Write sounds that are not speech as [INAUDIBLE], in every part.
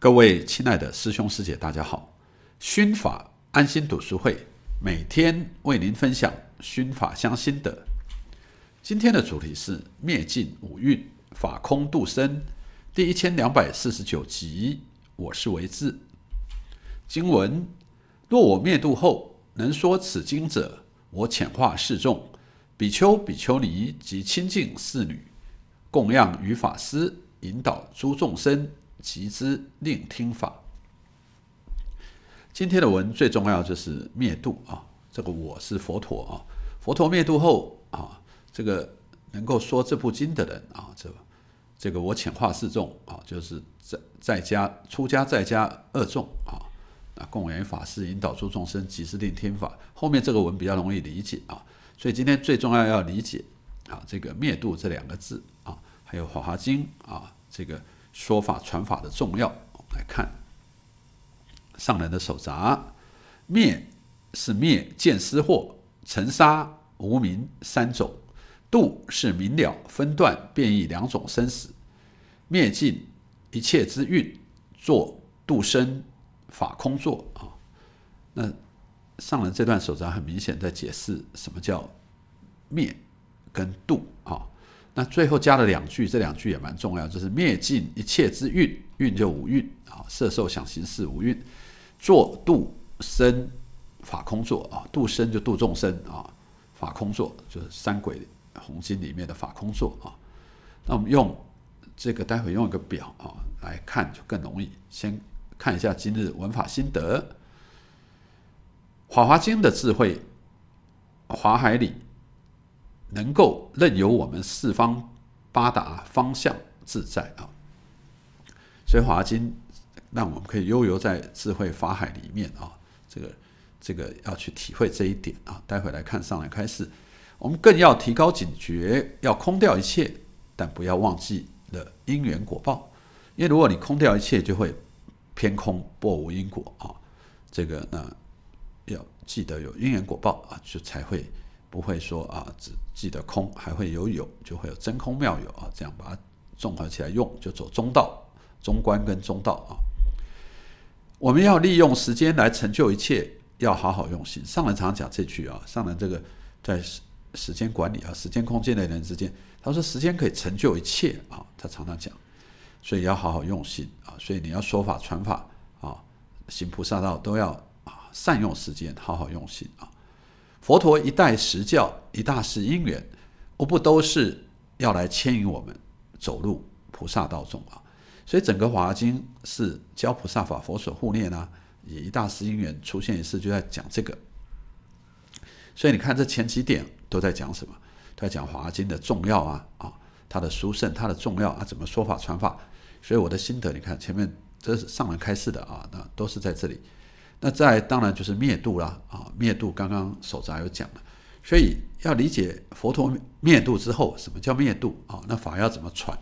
各位亲爱的师兄师姐，大家好！熏法安心读书会每天为您分享熏法香心的。今天的主题是灭尽五蕴，法空度生，第一千两百四十九集。我是维智。经文：若我灭度后，能说此经者，我遣化示众比丘、比丘尼及清净侍女，供养于法师，引导诸众生。集资令听法。今天的文最重要就是灭度啊，这个我是佛陀啊，佛陀灭度后啊，这个能够说这部经的人啊，这这个我遣化示众啊，就是在在家、出家在家二众啊，那供养法师引导出众生集资令听法。后面这个文比较容易理解啊，所以今天最重要要理解啊，这个灭度这两个字啊，还有法华经啊，这个。说法传法的重要，我们来看上人的手札。灭是灭见思惑、尘沙、无明三种；度是明了分段、变异两种生死；灭尽一切之运，作度生法空作啊。那上人这段手札很明显在解释什么叫灭跟度啊。那最后加了两句，这两句也蛮重要，就是灭尽一切之运，运就无运啊，色受想行识无运，作度生法空座啊，度生就度众生啊，法空座就是三鬼红经》里面的法空座啊。那我们用这个，待会用一个表啊来看就更容易。先看一下今日文法心得，《法华经》的智慧，华海里。能够任由我们四方八达方向自在啊，所以华经让我们可以悠游在智慧法海里面啊，这个这个要去体会这一点啊。待会来看上来开始，我们更要提高警觉，要空掉一切，但不要忘记了因缘果报，因为如果你空掉一切，就会偏空不无因果啊。这个呢，要记得有因缘果报啊，就才会。不会说啊，只记得空，还会有有，就会有真空妙有啊，这样把它综合起来用，就走中道、中观跟中道啊。我们要利用时间来成就一切，要好好用心。上人常讲这句啊，上人这个在时时间管理啊，时间空间的人之间，他说时间可以成就一切啊，他常常讲，所以要好好用心啊，所以你要说法传法啊，行菩萨道都要啊善用时间，好好用心啊。佛陀一代十教一大师因缘，无不都是要来牵引我们走入菩萨道中啊！所以整个华经是教菩萨法佛所护念啊，以一大师因缘出现一次就在讲这个。所以你看这前几点都在讲什么？在讲华经的重要啊啊，它的殊胜，它的重要啊，怎么说法传法？所以我的心得，你看前面这是上文开示的啊，那都是在这里。那再当然就是灭度啦，啊，灭度刚刚手札有讲了，所以要理解佛陀灭度之后什么叫灭度啊？那法要怎么传？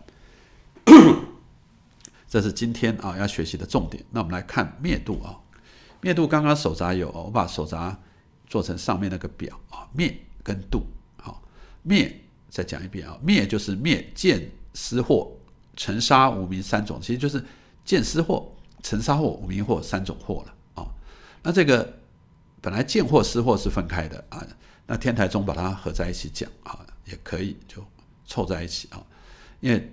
[COUGHS] 这是今天啊要学习的重点。那我们来看灭度啊，灭度刚刚手札有，我把手札做成上面那个表啊，灭跟度，好，灭再讲一遍啊，灭就是灭见思惑尘沙无名三种，其实就是见思惑尘沙惑无名惑三种惑了。那这个本来见货失货是分开的啊，那天台宗把它合在一起讲啊，也可以就凑在一起啊。因为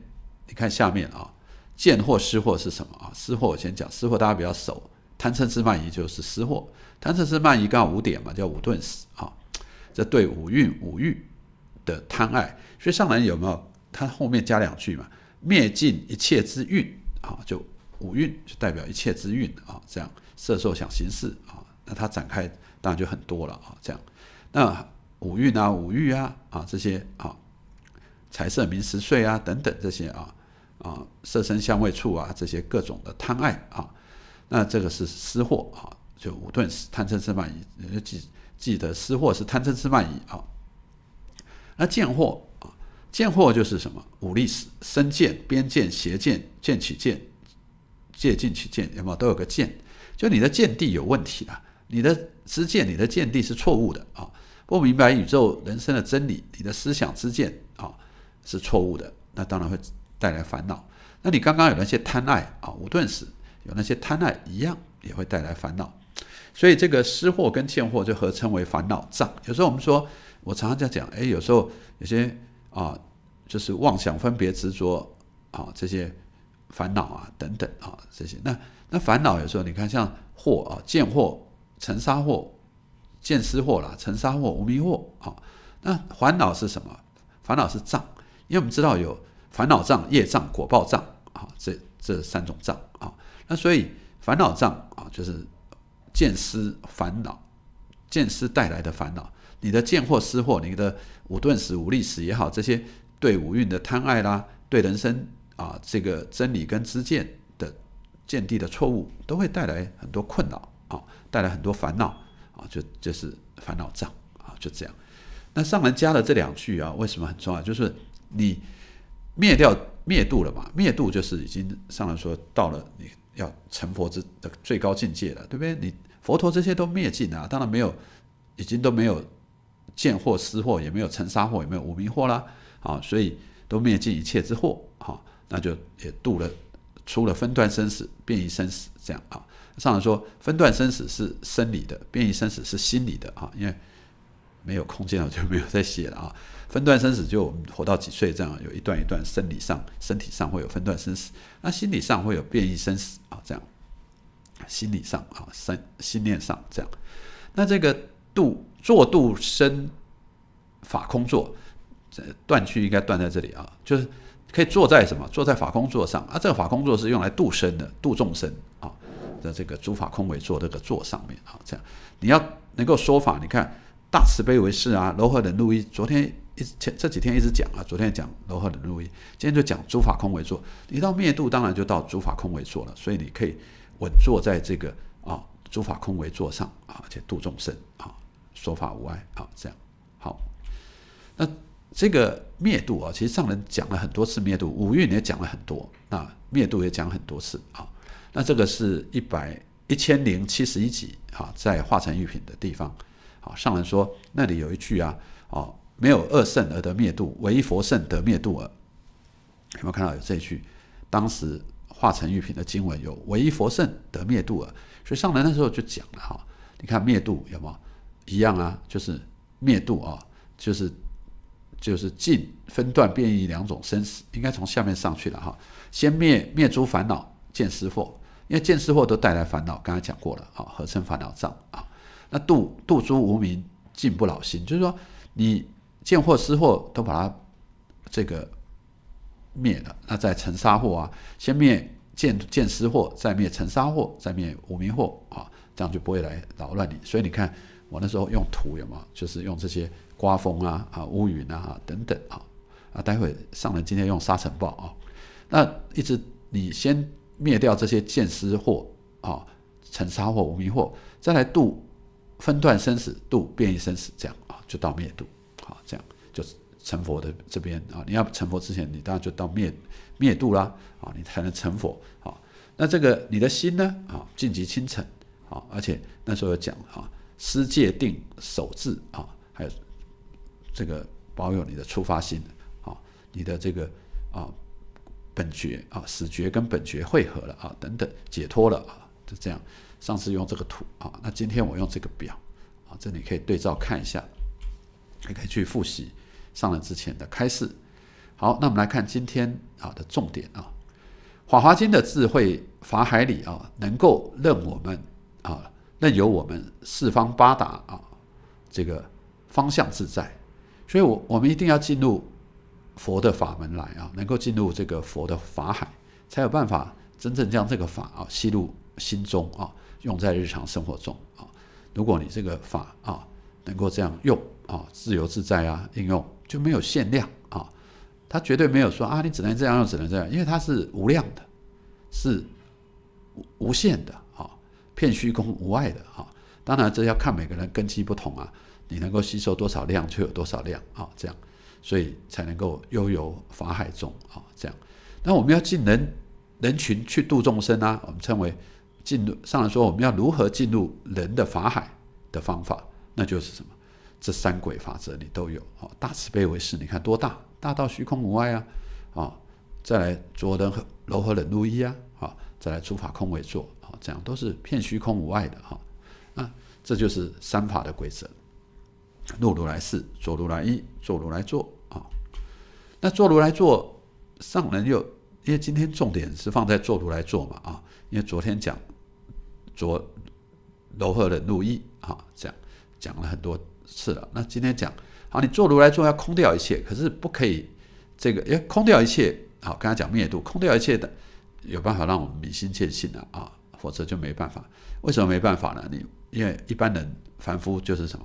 你看下面啊，见货失货是什么啊？失货我先讲，失货大家比较熟，贪嗔痴慢疑就是失货。贪嗔痴慢疑刚好五点嘛，叫五顿死啊，这对五蕴五欲的贪爱。所以上来有没有？它后面加两句嘛，灭尽一切之运啊，就五运就代表一切之运啊，这样。色受想行识啊，那它展开当然就很多了啊。这样，那五欲啊、五欲啊啊，这些啊，财色名食睡啊等等这些啊啊，色身相位处啊，这些各种的贪爱啊，那这个是私货啊。就五顿是贪嗔痴慢疑，记记得，私货是贪嗔痴慢疑啊。那贱货啊，贱货就是什么五力身贱、边贱、邪贱、贱起贱、借尽取贱，要么都有个贱。就你的见地有问题了，你的知见、你的见地是错误的啊，不明白宇宙人生的真理，你的思想知见啊是错误的，那当然会带来烦恼。那你刚刚有那些贪爱啊、无断食，有那些贪爱一样也会带来烦恼。所以这个失货跟欠货就合称为烦恼障。有时候我们说，我常常在讲，哎，有时候有些啊，就是妄想、分别、执着啊这些烦恼啊等等啊这些那。那烦恼有时候你看，像祸啊，见惑、尘沙祸、见思祸啦，尘沙祸、无明惑啊。那烦恼是什么？烦恼是障，因为我们知道有烦恼障、业障、果报障啊，这这三种障啊。那所以烦恼障啊，就是见思烦恼、见思带来的烦恼。你的见惑、失惑，你的五顿使、五利使也好，这些对五蕴的贪爱啦，对人生啊这个真理跟知见。见地的错误都会带来很多困扰啊，带来很多烦恼啊，就就是烦恼障啊，就这样。那上文加的这两句啊，为什么很重要？就是你灭掉灭度了嘛，灭度就是已经上来说到了你要成佛之的最高境界了，对不对？你佛陀这些都灭尽了，当然没有，已经都没有见或思或，也没有尘沙或，也没有无明或啦啊，所以都灭尽一切之惑，啊，那就也度了。除了分段生死、变异生死这样啊，上来说分段生死是生理的，变异生死是心理的啊，因为没有空间了，就没有再写了啊。分段生死就活到几岁这样，有一段一段生理上身体上会有分段生死，那心理上会有变异生死啊，这样心理上啊，生心念上这样。那这个度做度生法空坐，这断句应该断在这里啊，就是。可以坐在什么？坐在法空座上啊！这个法空座是用来度生的，度众生啊。在这个诸法空为坐这个座上面啊，这样你要能够说法。你看大慈悲为事啊，柔和的路易，昨天一直前这几天一直讲啊，昨天讲柔和的路易，今天就讲诸法空为座。一到灭度，当然就到诸法空为座了。所以你可以稳坐在这个啊诸法空为座上啊，而且度众生啊，说法无碍啊，这样好。那这个。灭度啊，其实上人讲了很多次灭度，五蕴也讲了很多，那灭度也讲很多次啊。那这个是一百一千零七十一集啊，在华成玉品的地方，啊，上人说那里有一句啊，哦，没有二圣而得灭度，唯佛圣得灭度耳。有没有看到有这句？当时化成玉品的经文有唯佛圣得灭度耳，所以上人那时候就讲了哈，你看灭度有没有一样啊？就是灭度啊，就是。就是尽分段变异两种生死，应该从下面上去了哈。先灭灭诸烦恼，见失祸，因为见失祸都带来烦恼，刚才讲过了啊，合称烦恼障啊。那度度诸无明，尽不老心，就是说你见惑失货都把它这个灭了，那再尘沙货啊，先灭见见失祸，再灭尘沙祸，再灭无名祸啊，这样就不会来扰乱你。所以你看我那时候用图有没有，就是用这些。刮风啊啊，乌云呐啊等等啊啊，待会上来今天用沙尘暴啊，那一直你先灭掉这些见尸或啊尘沙或无明惑，再来度分段生死度变异生死，这样啊就到灭度，好这样就成佛的这边啊，你要成佛之前，你当然就到灭灭度啦啊，你才能成佛啊。那这个你的心呢啊，晋极清晨啊，而且那时候有讲啊，失界定守志啊，还有。这个保有你的出发心啊，你的这个啊本觉啊死觉跟本觉汇合了啊，等等解脱了啊，就这样。上次用这个图啊，那今天我用这个表啊，这里可以对照看一下，也可以去复习上了之前的开示。好，那我们来看今天啊的重点啊，《法华经》的智慧法海里啊，能够任我们啊任由我们四方八达啊，这个方向自在。所以，我我们一定要进入佛的法门来啊，能够进入这个佛的法海，才有办法真正将这个法啊吸入心中啊，用在日常生活中啊。如果你这个法啊能够这样用啊，自由自在啊，应用就没有限量啊。他绝对没有说啊，你只能这样用，只能这样，因为它是无量的，是无无限的啊，片虚空无碍的哈。当然，这要看每个人根基不同啊。你能够吸收多少量，就有多少量啊，这样，所以才能够悠游法海中啊，这样。那我们要进人人群去度众生啊，我们称为进入。上来说，我们要如何进入人的法海的方法，那就是什么？这三轨法则你都有啊。大慈悲为师，你看多大，大到虚空无碍啊，啊，再来着灯柔和忍入一啊，啊，再来诸法空位坐啊，这样都是骗虚空无碍的哈。那这就是三法的规则。若如来世，坐如来一，坐如来坐啊。那坐如来坐，上人又因为今天重点是放在坐如来坐嘛啊。因为昨天讲，坐柔和的怒意啊，讲讲了很多次了。那今天讲，好，你做如来坐要空掉一切，可是不可以这个，要空掉一切。好，刚才讲灭度，空掉一切的有办法让我们明心见性啊啊，否则就没办法。为什么没办法呢？你因为一般人凡夫就是什么？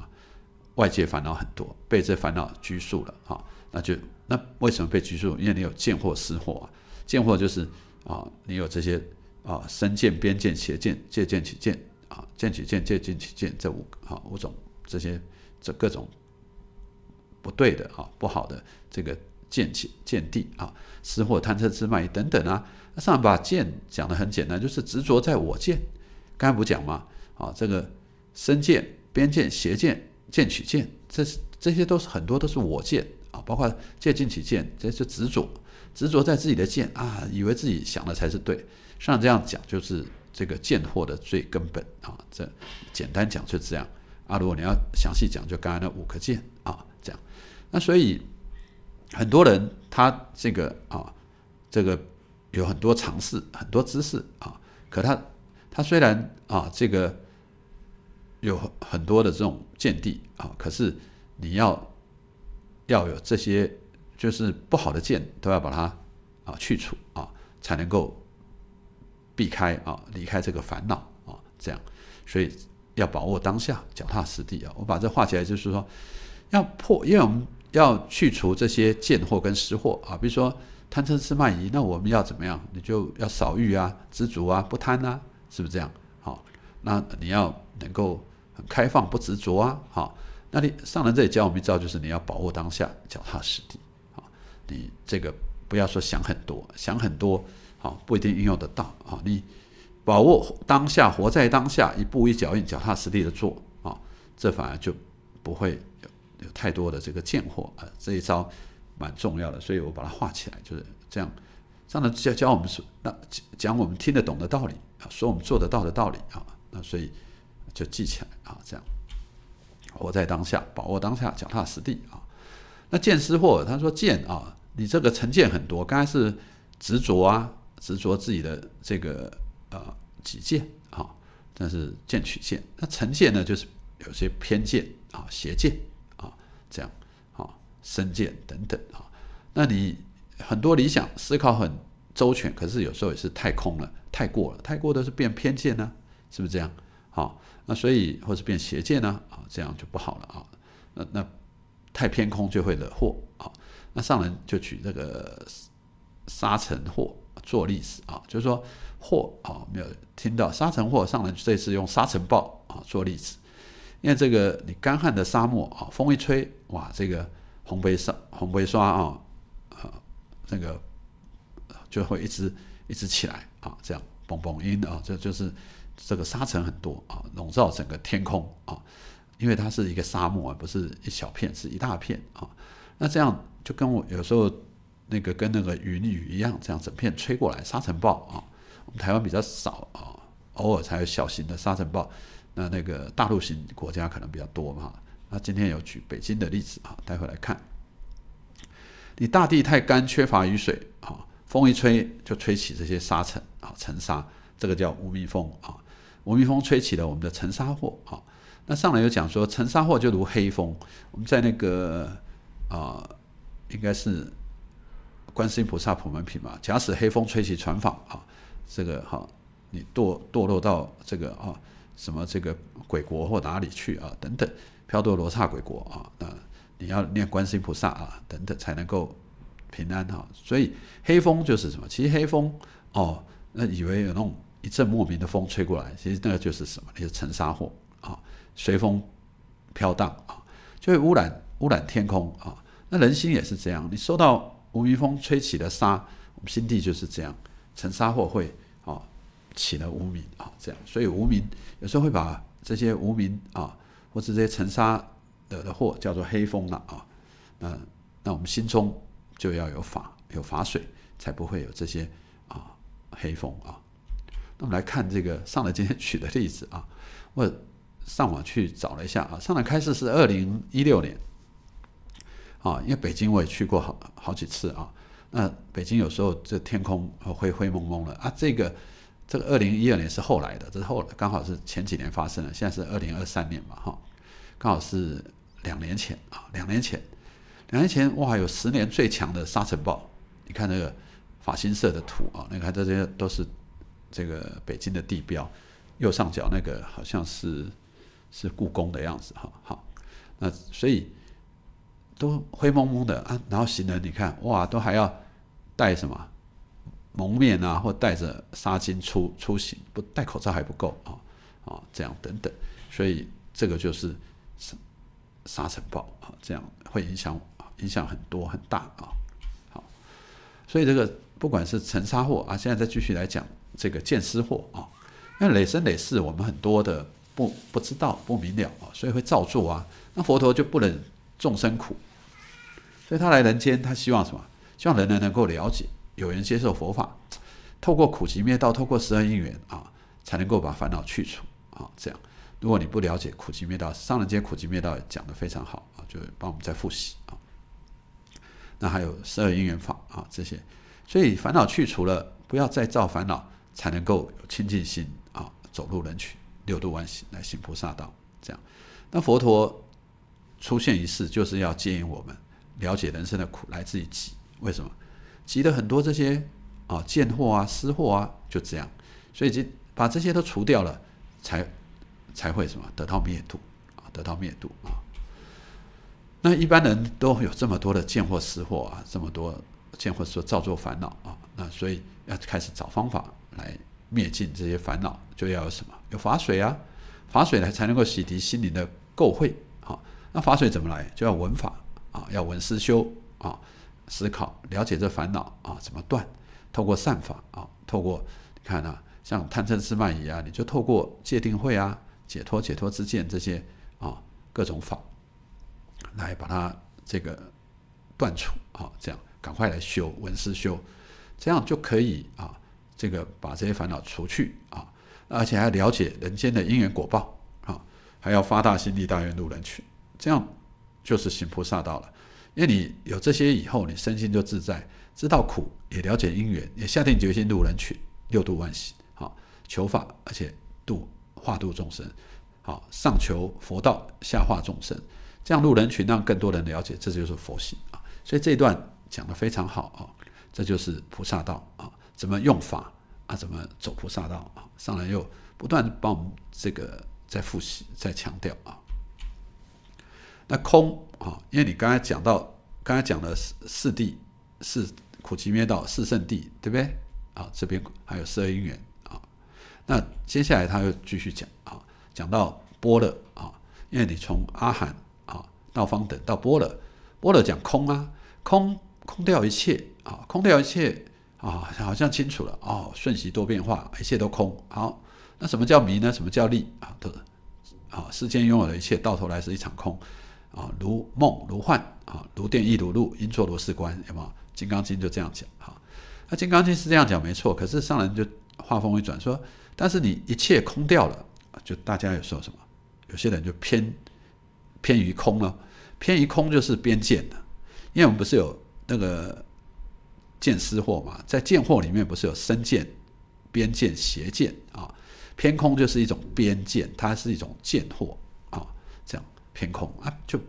外界烦恼很多，被这烦恼拘束了啊！那就那为什么被拘束？因为你有见惑、思惑啊。见惑就是啊，你有这些啊，身见、边见、邪见、借见取见啊，见取见、借见取见这五啊五种这些这各种不对的啊不好的这个见解见地啊，思货、贪嗔痴慢疑等等啊。上把见讲的很简单，就是执着在我见，刚才不讲吗？啊，这个身见、边见、邪见。见取见，这是这些都是很多都是我见啊，包括借镜取见，这是执着，执着在自己的见啊，以为自己想的才是对。像这样讲，就是这个见货的最根本啊。这简单讲就这样啊。如果你要详细讲，就刚才那五个见啊，这样。那所以很多人他这个啊，这个有很多尝试，很多姿势啊，可他他虽然啊这个。有很多的这种见地啊，可是你要要有这些，就是不好的见，都要把它啊去除啊，才能够避开啊，离开这个烦恼啊，这样，所以要把握当下，脚踏实地啊。我把这画起来，就是说要破，因为我们要去除这些见惑跟识惑啊，比如说贪嗔痴慢疑，那我们要怎么样？你就要少欲啊，知足啊，不贪啊，是不是这样？好，那你要能够。开放不执着啊，好，那你上人这里教我们一招，就是你要把握当下，脚踏实地，好，你这个不要说想很多，想很多，好，不一定应用得到，好，你把握当下，活在当下，一步一脚印，脚踏实地的做，啊，这反而就不会有有太多的这个贱货啊，这一招蛮重要的，所以我把它画起来，就是这样，上来教教我们说，那讲我们听得懂的道理啊，说我们做得到的道理啊，那所以。就记起来啊，这样活在当下，把握当下，脚踏实地啊。那见思惑，他说见啊，你这个成见很多，刚才是执着啊，执着自己的这个呃己见啊，但是见取见，那成见呢，就是有些偏见啊、邪见啊，这样啊、深见等等啊。那你很多理想思考很周全，可是有时候也是太空了、太过了，太过的是变偏见呢，是不是这样？好。那所以，或者变邪见呢？啊，这样就不好了啊。那那太偏空就会惹祸啊。那上来就举那个沙尘祸做例子啊，就是说祸啊，没有听到沙尘祸上来这次用沙尘暴啊做例子，因为这个你干旱的沙漠啊，风一吹，哇，这个红杯沙红杯刷啊，啊，这个就会一直一直起来啊，这样嘣嘣音啊，这就是。这个沙尘很多啊，笼罩整个天空啊，因为它是一个沙漠啊，不是一小片，是一大片啊。那这样就跟我有时候那个跟那个云雨一样，这样整片吹过来沙尘暴啊。我们台湾比较少啊，偶尔才有小型的沙尘暴。那那个大陆型国家可能比较多嘛。那今天有举北京的例子啊，待会来看。你大地太干，缺乏雨水啊，风一吹就吹起这些沙尘啊，尘沙，这个叫无名风啊。无明风吹起了我们的尘沙祸啊！那上来又讲说，尘沙祸就如黑风。我们在那个啊，应该是观世音菩萨普门品嘛。假使黑风吹起，传法啊，这个哈，你堕堕落到这个啊，什么这个鬼国或哪里去啊？等等，飘堕罗刹鬼国啊，那你要念观世音菩萨啊，等等才能够平安啊。所以黑风就是什么？其实黑风哦，那以为有那种。一阵莫名的风吹过来，其实那个就是什么？那些尘沙祸啊，随风飘荡啊，就会污染污染天空啊。那人心也是这样，你受到无名风吹起的沙，我们心地就是这样，尘沙祸会啊起了无名啊，这样。所以无名有时候会把这些无名啊，或者这些尘沙惹的祸叫做黑风了啊。那那我们心中就要有法，有法水，才不会有这些啊黑风啊。我们来看这个上来今天举的例子啊，我上网去找了一下啊，上来开市是二零一六年啊，因为北京我也去过好好几次啊，那北京有时候这天空灰灰蒙蒙的啊，这个这个二零一二年是后来的，这是后来刚好是前几年发生的，现在是二零二三年嘛哈，刚好是两年前啊，两年前，两年前哇有十年最强的沙尘暴，你看那个法新社的图啊，你看这些都是。这个北京的地标，右上角那个好像是是故宫的样子，哈，好，那所以都灰蒙蒙的啊，然后行人你看，哇，都还要戴什么蒙面啊，或戴着纱巾出出行，不戴口罩还不够啊，啊，这样等等，所以这个就是沙沙尘暴啊，这样会影响影响很多很大啊，好，所以这个不管是沉沙货啊，现在再继续来讲。这个见思货啊，那累生累世，我们很多的不不知道不明了啊，所以会造作啊。那佛陀就不能众生苦，所以他来人间，他希望什么？希望人人能够了解，有人接受佛法，透过苦集灭道，透过十二因缘啊，才能够把烦恼去除啊。这样，如果你不了解苦集灭道，上人间苦集灭道讲得非常好啊，就帮我们再复习啊。那还有十二因缘法啊这些，所以烦恼去除了，不要再造烦恼。才能够有清净心啊，走入人群，六度万行来行菩萨道。这样，那佛陀出现一世就是要建议我们了解人生的苦来自于己。为什么急的很多这些啊贱货啊、私货啊就这样，所以就把这些都除掉了，才才会什么得到灭度啊，得到灭度啊。那一般人都有这么多的贱货、私货啊，这么多贱货说造作烦恼啊，那所以要开始找方法。来灭尽这些烦恼，就要什么？有法水啊，法水来才能够洗涤心灵的垢秽。好，那法水怎么来？就要闻法啊，要闻思修啊，思考了解这烦恼啊怎么断。透过善法啊，透过你看呐，像贪嗔痴慢疑啊，你就透过界定慧啊、解脱解脱之见这些啊各种法，来把它这个断除啊。这样赶快来修闻思修，这样就可以啊。这个把这些烦恼除去啊，而且还了解人间的因缘果报啊，还要发大心力大愿度人去，这样就是行菩萨道了。因为你有这些以后，你身心就自在，知道苦，也了解因缘，也下定决心度人去六度万行啊，求法，而且度化度众生，好上求佛道，下化众生，这样路人群，让更多人了解，这就是佛性啊。所以这一段讲的非常好啊，这就是菩萨道啊。怎么用法啊？怎么走菩萨道啊？上来又不断帮我们这个在复习、在强调啊。那空啊，因为你刚才讲到，刚才讲了四四地四苦集灭道四圣地，对不对？啊，这边还有十二因缘啊。那接下来他又继续讲啊，讲到波勒啊，因为你从阿含啊到方等到波勒，波勒讲空啊，空空掉一切啊，空掉一切。啊，好像清楚了哦。瞬息多变化，一切都空。好，那什么叫迷呢？什么叫利啊？的啊，世间拥有的一切，到头来是一场空。啊，如梦如幻啊，如电亦如露，应作如是观，有没有？《金刚经》就这样讲啊。那《金刚经》是这样讲没错，可是上来就画风一转，说，但是你一切空掉了，就大家有时候什么，有些人就偏偏于空了。偏于空就是边界的，因为我们不是有那个。见私货嘛，在见货里面不是有身见、边见、邪见啊？偏空就是一种边见，它是一种见货啊，这样偏空啊，就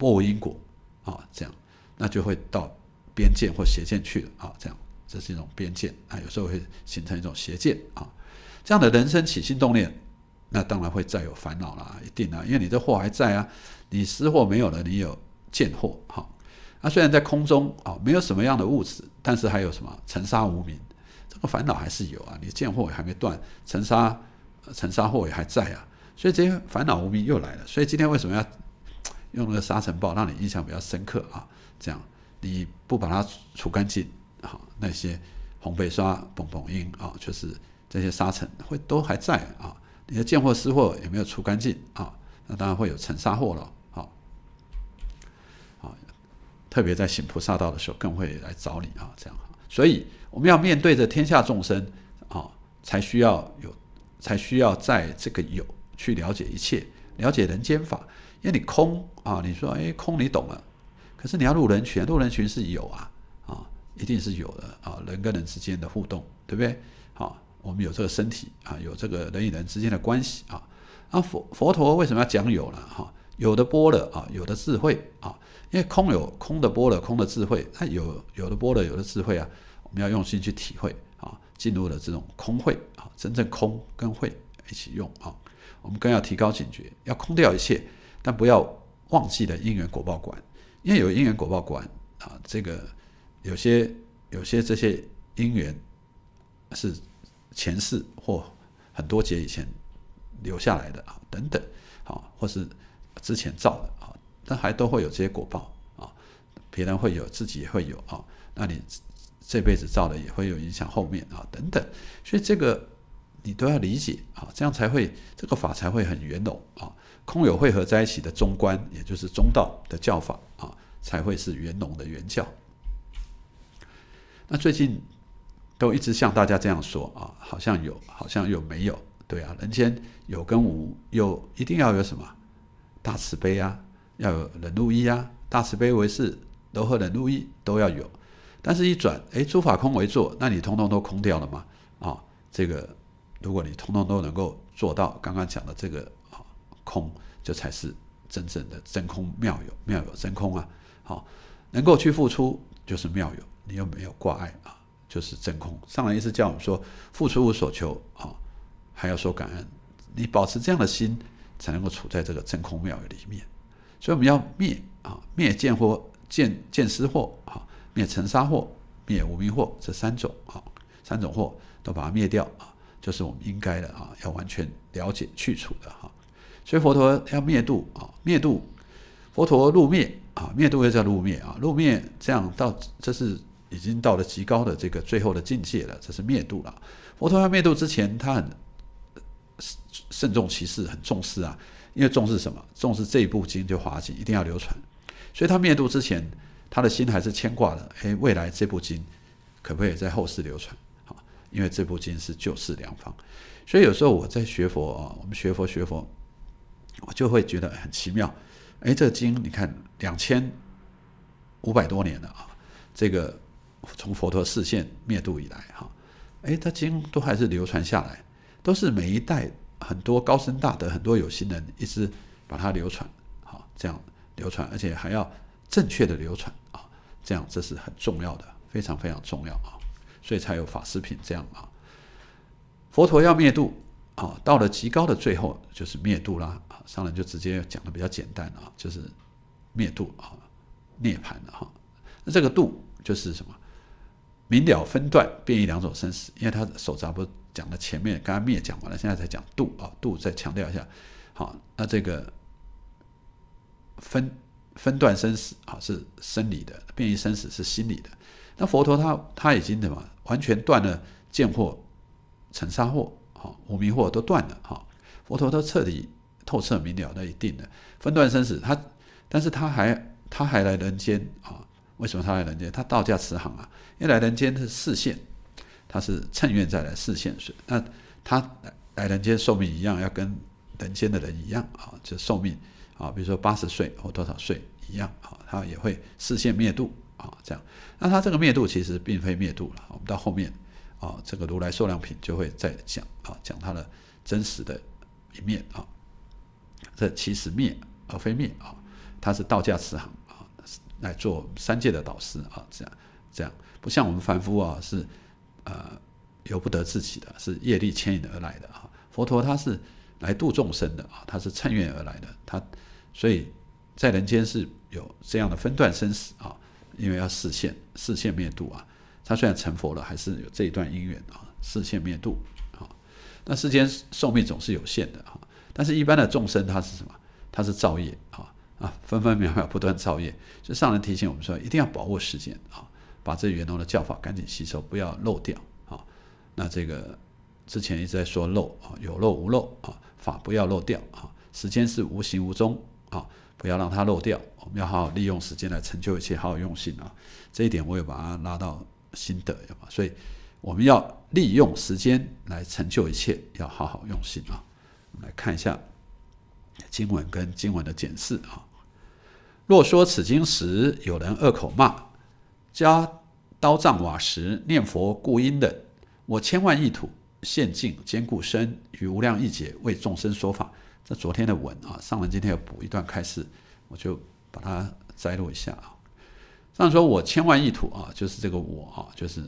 无因果啊，这样那就会到边见或邪见去了啊，这样这是一种边见啊，有时候会形成一种邪见啊，这样的人生起心动念，那当然会再有烦恼了，一定啊，因为你这货还在啊，你私货没有了，你有见货哈。那虽然在空中啊，没有什么样的物质，但是还有什么尘沙无名，这个烦恼还是有啊。你见货还没断，尘沙尘沙货也还在啊，所以这些烦恼无名又来了。所以今天为什么要 [TSK] 用那个沙尘暴让你印象比较深刻啊？这样你不把它除干净啊，那些红背刷、蓬蓬音啊，就是这些沙尘会都还在啊。你的见货失货也没有除干净啊，那当然会有尘沙货了。特别在行菩萨道的时候，更会来找你啊，这样。所以我们要面对着天下众生啊，才需要有，才需要在这个有去了解一切，了解人间法。因为你空啊，你说哎空你懂了，可是你要入人群，入人群是有啊，啊，一定是有的啊，人跟人之间的互动，对不对？好，我们有这个身体啊，有这个人与人之间的关系啊。那佛佛陀为什么要讲有呢？哈？有的波了啊，有的智慧啊。因为空有空的波了，空的智慧，它有有的波了，有的智慧啊，我们要用心去体会啊，进入了这种空慧啊，真正空跟慧一起用啊，我们更要提高警觉，要空掉一切，但不要忘记了因缘果报观，因为有因缘果报观啊，这个有些有些这些因缘是前世或很多劫以前留下来的啊，等等啊，或是之前造的啊。但还都会有这些果报啊，别人会有，自己也会有啊。那你这辈子造的也会有影响后面啊，等等。所以这个你都要理解啊，这样才会这个法才会很圆融啊。空有汇合在一起的中观，也就是中道的教法啊，才会是圆融的圆教。那最近都一直向大家这样说啊，好像有，好像又没有。对啊，人间有跟无，有一定要有什么大慈悲啊。要有忍辱意啊，大慈悲为是，柔和忍辱意都要有。但是，一转哎，诸法空为坐，那你通通都空掉了吗？啊，这个，如果你通通都能够做到刚刚讲的这个啊空，这才是真正的真空妙有，妙有真空啊。好，能够去付出就是妙有，你又没有挂碍啊，就是真空。上来一次叫我们说付出无所求啊，还要说感恩，你保持这样的心，才能够处在这个真空妙有里面。所以我们要灭啊，灭见惑、见见思惑啊，灭尘沙惑、灭无明惑这三种啊，三种货都把它灭掉啊，就是我们应该的啊，要完全了解去除的哈。所以佛陀要灭度啊，灭度佛陀入灭啊，灭度又叫入灭啊，入灭这样到这是已经到了极高的这个最后的境界了，这是灭度了。佛陀要灭度之前，他很慎重其事，很重视啊。因为重视什么？重视这部经就华经一定要流传，所以他灭度之前，他的心还是牵挂的。诶，未来这部经可不可以在后世流传？好，因为这部经是救世良方。所以有时候我在学佛啊，我们学佛学佛，我就会觉得很奇妙。诶，这经你看两千五百多年了啊，这个从佛陀视现灭度以来，哈，诶，他经都还是流传下来，都是每一代。很多高僧大德，很多有心人一直把它流传，好，这样流传，而且还要正确的流传啊，这样这是很重要的，非常非常重要啊，所以才有法师品这样啊。佛陀要灭度啊，到了极高的最后就是灭度啦啊，上人就直接讲的比较简单啊，就是灭度啊，涅槃了哈，那这个度就是什么明了分段变异两种生死，因为他手札不。讲的前面，刚刚面也讲完了，现在才讲度啊，度再强调一下。好，那这个分分段生死啊，是生理的；变异生死是心理的。那佛陀他他已经怎么完全断了见惑、尘沙惑、好无明惑都断了哈。佛陀都彻底透彻明了那一定的分段生死，他但是他还他还来人间啊？为什么他来人间？他道家慈航啊，因为来人间是视现。他是趁愿再来四现水，那他来人间寿命一样，要跟人间的人一样啊，就寿命啊，比如说八十岁或多少岁一样啊，他也会视现灭度啊，这样。那他这个灭度其实并非灭度了，我们到后面啊，这个如来寿量品就会再讲啊，讲他的真实的一面啊，这其实灭而非灭啊，他是道家慈航啊，来做三界的导师啊，这样这样，不像我们凡夫啊是。呃，由不得自己的，是业力牵引而来的啊。佛陀他是来度众生的啊，他是趁愿而来的，他所以，在人间是有这样的分段生死啊，因为要视现视现灭度啊。他虽然成佛了，还是有这一段因缘啊，视现灭度啊。那世间寿命总是有限的啊，但是一般的众生他是什么？他是造业啊啊，分分秒秒不断造业，所以上人提醒我们说，一定要把握时间啊。把这元龙的教法赶紧吸收，不要漏掉啊！那这个之前一直在说漏啊，有漏无漏啊，法不要漏掉啊！时间是无形无踪啊，不要让它漏掉。我们要好好利用时间来成就一切，好好用心啊！这一点我也把它拉到心得，所以我们要利用时间来成就一切，要好好用心啊！我们来看一下经文跟经文的解释啊。若说此经时，有人恶口骂。加刀杖瓦石念佛故因等，我千万亿土现境坚固身与无量义劫为众生说法。这昨天的文啊，上文今天要补一段开示，我就把它摘录一下啊。上说“我千万亿土啊”，就是这个“我”啊，就是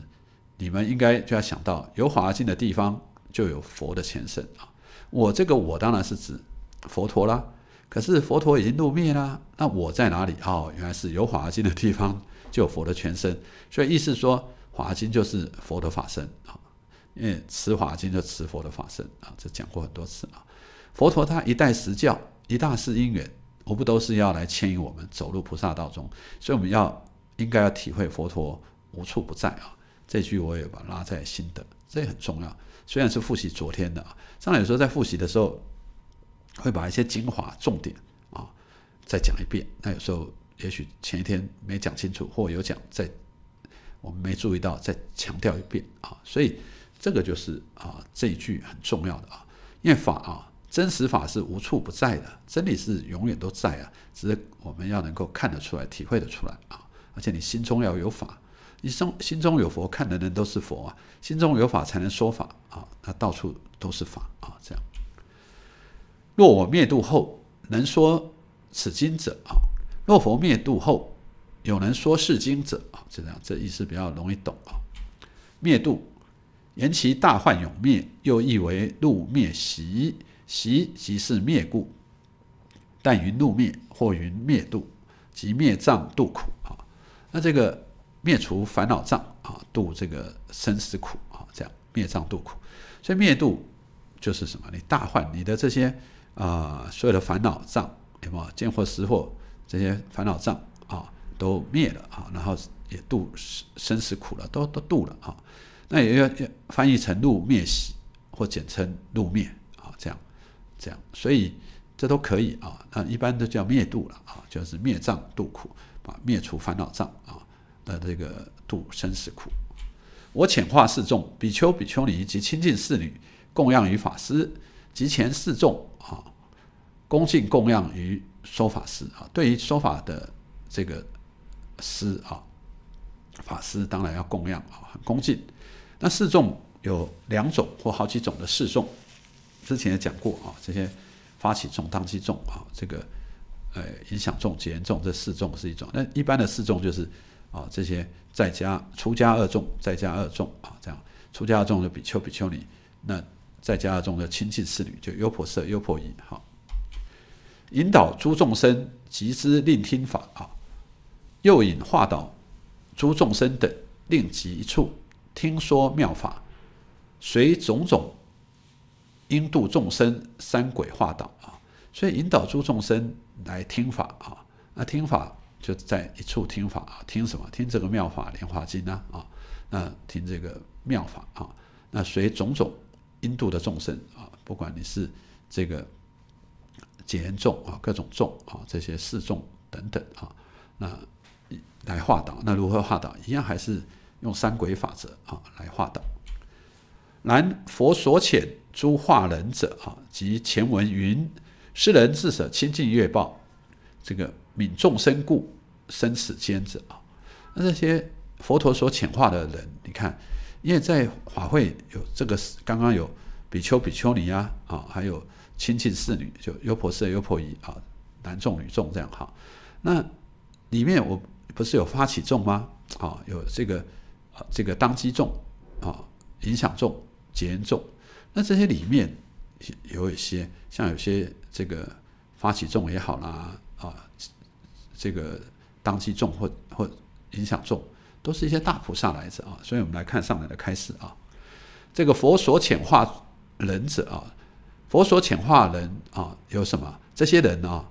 你们应该就要想到，有华而进的地方就有佛的前身啊。我这个“我”当然是指佛陀啦，可是佛陀已经入灭啦，那我在哪里啊？原来是有华而进的地方。就有佛的全身，所以意思说，《华经》就是佛的法身啊。因为持华经》就持佛的法身啊，这讲过很多次啊。佛陀他一代十教，一大世因缘，无不都是要来牵引我们走入菩萨道中，所以我们要应该要体会佛陀无处不在啊。这句我也把拉在心的，这也很重要。虽然是复习昨天的啊，上来有时候在复习的时候，会把一些精华重点啊再讲一遍。那有时候。也许前一天没讲清楚，或有讲，再我们没注意到，再强调一遍啊。所以这个就是啊，这一句很重要的啊。因为法啊，真实法是无处不在的，真理是永远都在啊。只是我们要能够看得出来，体会得出来啊。而且你心中要有法，你心心中有佛，看的人都是佛啊。心中有法才能说法啊，那到处都是法啊。这样，若我灭度后，能说此经者啊。若佛灭度后，有人说是经者啊，这样，这意思比较容易懂啊。灭度，言其大患永灭，又意为怒灭习，习即是灭故。但云怒灭，或云灭度，即灭障度苦啊。那这个灭除烦恼障啊，度这个生死苦啊，这样灭障度苦。所以灭度就是什么？你大患，你的这些啊，所有的烦恼障，有没有见或识或这些烦恼障啊都灭了啊，然后也度生死苦了，都都度了啊。那也要翻译成度灭喜，或简称度灭啊，这样这样，所以这都可以啊。那一般都叫灭度了啊，就是灭障度苦啊，灭除烦恼障啊，那这个度生死苦。我遣化示众比丘、比丘尼及亲近侍女，供养于法师，及前示众啊，恭敬供养于。说法师啊，对于说法的这个师啊，法师当然要供养啊，很恭敬。那示众有两种或好几种的示众，之前也讲过啊，这些发起众、当机众啊，这个呃影响众、结缘众，这四众是一种。那一般的示众就是啊，这些在家出家二众，在家二众啊，这样出家二众就比丘、比丘尼，那在家二众的亲戚、侍女，就优婆塞、优婆夷，好。引导诸众生集资令听法啊，又引化导诸众生等令集一处，听说妙法，随种种因度众生三鬼化导啊，所以引导诸众生来听法啊，那听法就在一处听法啊，听什么？听这个妙法《莲花经》呢啊？那听这个妙法啊，那随种种因度的众生啊，不管你是这个。减重啊，各种重啊，这些示众等等啊，那来化导。那如何化导？一样还是用三轨法则啊来化导。然佛所遣诸化人者啊，及前文云，是人自舍清净业报，这个悯众生故，生死间者啊。那这些佛陀所遣化的人，你看，因为在法会有这个刚刚有比丘、比丘尼啊啊，还有。亲近侍女，就优婆塞、优婆夷啊，男众、女众这样哈。那里面我不是有发起众吗？啊，有这个啊，这个当机众啊，影响众、结缘众。那这些里面有一些，像有些这个发起众也好啦，啊，这个当机众或或影响众，都是一些大菩萨来着啊。所以我们来看上来的开示啊，这个佛所遣化人者啊。佛所遣化人啊，有什么？这些人呢，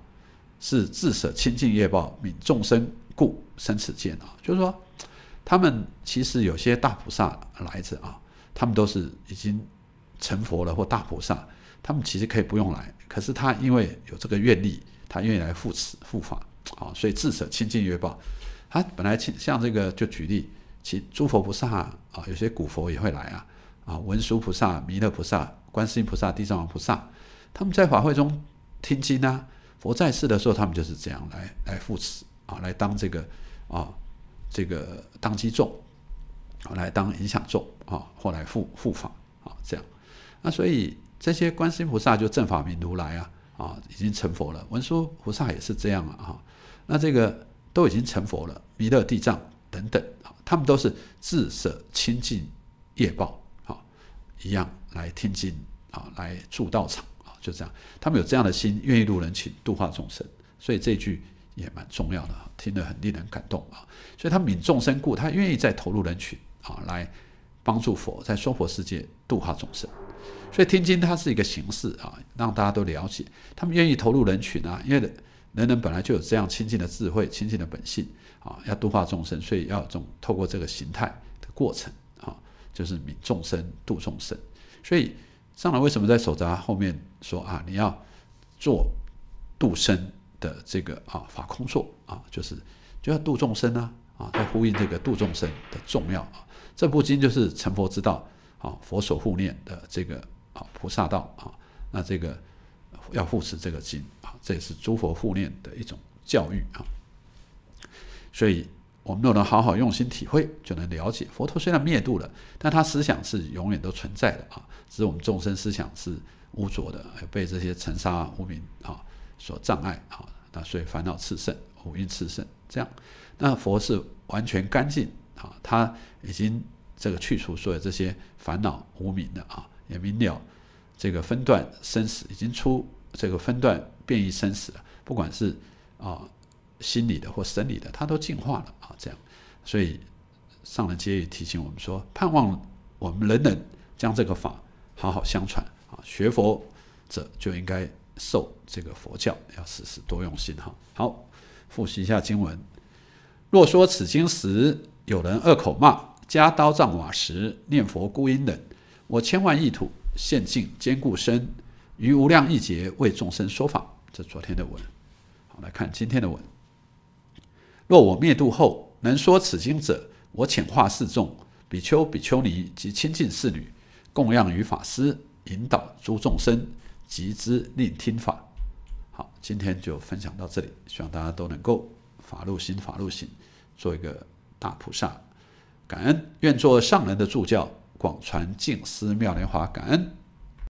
是自舍清净业报，悯众生故生此见啊。就是说，他们其实有些大菩萨来者啊，他们都是已经成佛了或大菩萨，他们其实可以不用来。可是他因为有这个愿力，他愿意来复此复法啊，所以自舍清净业报他本来像这个就举例，其诸佛菩萨啊，有些古佛也会来啊啊，文殊菩萨、弥勒菩萨。观世音菩萨、地藏王菩萨，他们在法会中听经啊。佛在世的时候，他们就是这样来来护持啊，来当这个啊这个当机众，来当影响众啊，或来复复法啊，这样。那所以这些观世音菩萨就正法明如来啊啊，已经成佛了。文殊菩萨也是这样了啊。那这个都已经成佛了，弥勒、地藏等等啊，他们都是自舍清净业报啊，一样。来听经啊，来住道场啊，就这样。他们有这样的心，愿意入人群度化众生，所以这句也蛮重要的听得很令人感动啊。所以他悯众生故，他愿意再投入人群啊，来帮助佛在娑婆世界度化众生。所以听经它是一个形式啊，让大家都了解，他们愿意投入人群啊，因为人人本来就有这样清净的智慧、清净的本性啊，要度化众生，所以要种透过这个形态的过程啊，就是悯众生、度众生。所以，上来为什么在手札后面说啊，你要做度身的这个啊法空座啊，就是就要度众生啊啊，在呼应这个度众生的重要啊，这部经就是成佛之道啊，佛所护念的这个啊菩萨道啊，那这个要护持这个经啊，这也是诸佛护念的一种教育啊，所以。我们都能好好用心体会，就能了解佛陀虽然灭度了，但他思想是永远都存在的啊！只是我们众生思想是污浊的，被这些尘沙无名啊所障碍啊，那所以烦恼炽盛，五蕴炽盛这样。那佛是完全干净啊，他已经这个去除所有这些烦恼无名的啊，也明了这个分段生死已经出这个分段变异生死了，不管是啊。心理的或生理的，它都进化了啊！这样，所以上人皆也提醒我们说：盼望我们人人将这个法好好相传啊！学佛者就应该受这个佛教，要时时多用心哈！好，复习一下经文：若说此经时，有人恶口骂，加刀杖瓦石，念佛孤音等，我千万亿土现境坚固身，于无量亿劫为众生说法。这昨天的文，好来看今天的文。若我灭度后能说此经者，我遣化示众比丘、比丘尼及亲近侍女，供养于法师，引导诸众生，集之令听法。好，今天就分享到这里，希望大家都能够法入心，法入心，做一个大菩萨。感恩，愿做上人的助教，广传净思妙莲华。感恩。